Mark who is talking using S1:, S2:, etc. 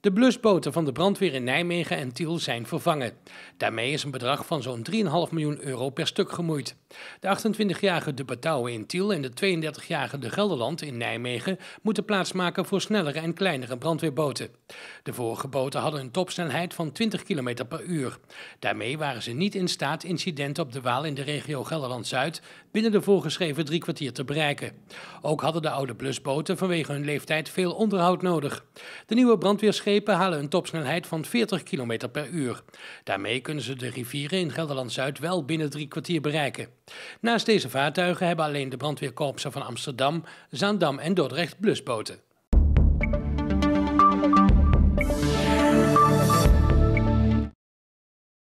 S1: De blusboten van de brandweer in Nijmegen en Tiel zijn vervangen. Daarmee is een bedrag van zo'n 3,5 miljoen euro per stuk gemoeid. De 28-jarige De Batouwe in Tiel en de 32-jarige De Gelderland in Nijmegen moeten plaatsmaken voor snellere en kleinere brandweerboten. De vorige boten hadden een topsnelheid van 20 km per uur. Daarmee waren ze niet in staat incidenten op de Waal in de regio Gelderland-Zuid binnen de voorgeschreven drie kwartier te bereiken. Ook hadden de oude blusboten vanwege hun leeftijd veel onderhoud nodig. De nieuwe brandweerschepen halen een topsnelheid van 40 km per uur. Daarmee kunnen ze de rivieren in Gelderland-Zuid wel binnen drie kwartier bereiken. Naast deze vaartuigen hebben alleen de brandweerkorpsen van Amsterdam, Zaandam en Dordrecht blusboten.